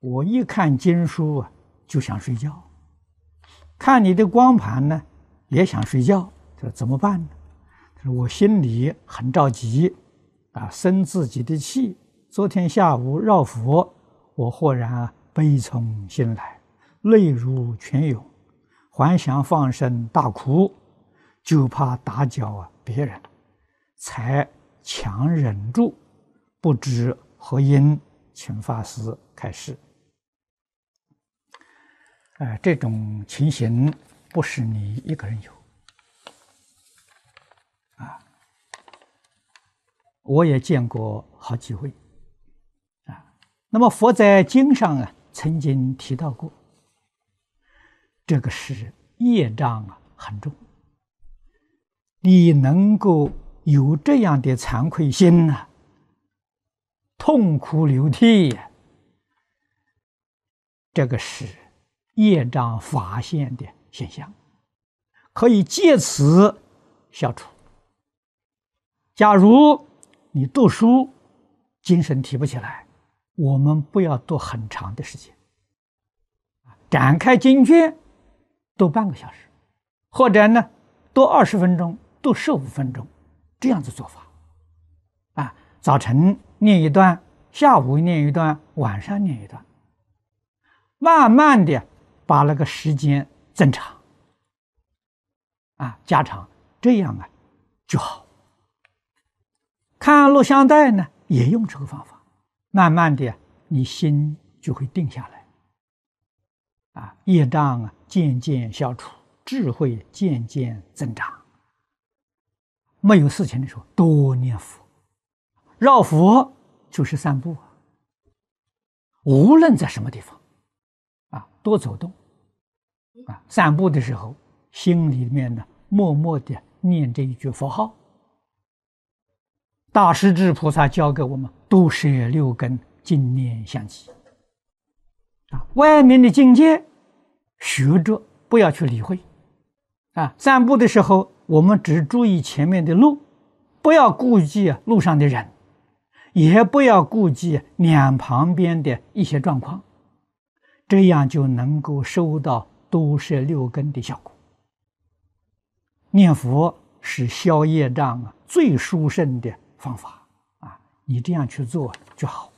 我一看经书啊，就想睡觉；看你的光盘呢，也想睡觉。他说：“怎么办呢？”他说：“我心里很着急，啊，生自己的气。昨天下午绕佛，我豁然悲从心来，泪如泉涌，还想放声大哭，就怕打搅啊别人，才强忍住。不知何因，请法师开示。”啊，这种情形不是你一个人有，啊，我也见过好几位，啊，那么佛在经上啊曾经提到过，这个是业障啊很重，你能够有这样的惭愧心呢，痛哭流涕呀，这个是。业障发现的现象，可以借此消除。假如你读书精神提不起来，我们不要读很长的时间展开经卷读半个小时，或者呢读二十分钟，读十五分钟，这样子做法啊。早晨念一段，下午念一段，晚上念一段，慢慢的。把那个时间增长啊加长，这样啊就好。看录像带呢，也用这个方法，慢慢的，你心就会定下来，啊，业障啊渐渐消除，智慧渐渐增长。没有事情的时候，多念佛，绕佛就是散步，无论在什么地方，啊，多走动。散步的时候，心里面呢，默默的念这一句佛号。大势至菩萨教给我们，多舍六根，净念相继。啊，外面的境界学着不要去理会。啊，散步的时候，我们只注意前面的路，不要顾及路上的人，也不要顾及两旁边的一些状况，这样就能够收到。都是六根的效果。念佛是消业障啊，最殊胜的方法啊！你这样去做就好。